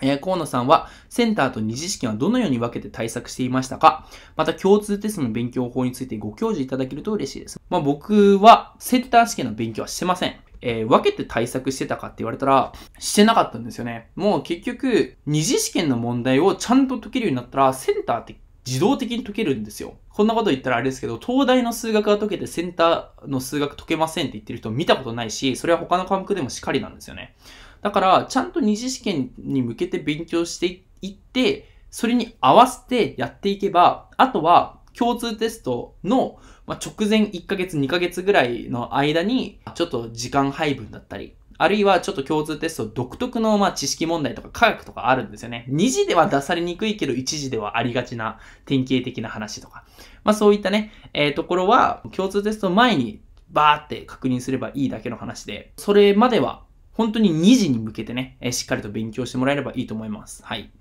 え河野さんは、センターと二次試験はどのように分けて対策していましたかまた、共通テストの勉強法についてご教示いただけると嬉しいです。まあ、僕は、センター試験の勉強はしてません。えー、分けて対策してたかって言われたら、してなかったんですよね。もう結局、二次試験の問題をちゃんと解けるようになったら、センターって自動的に解けるんですよ。こんなこと言ったらあれですけど、東大の数学が解けてセンターの数学解けませんって言ってる人見たことないし、それは他の科目でもしっかりなんですよね。だから、ちゃんと二次試験に向けて勉強していって、それに合わせてやっていけば、あとは共通テストの直前1ヶ月、2ヶ月ぐらいの間に、ちょっと時間配分だったり、あるいはちょっと共通テスト独特の知識問題とか科学とかあるんですよね。二次では出されにくいけど一次ではありがちな典型的な話とか。まあそういったね、えー、ところは共通テスト前にバーって確認すればいいだけの話で、それまでは本当に2時に向けてね、えしっかりと勉強してもらえればいいと思います。はい。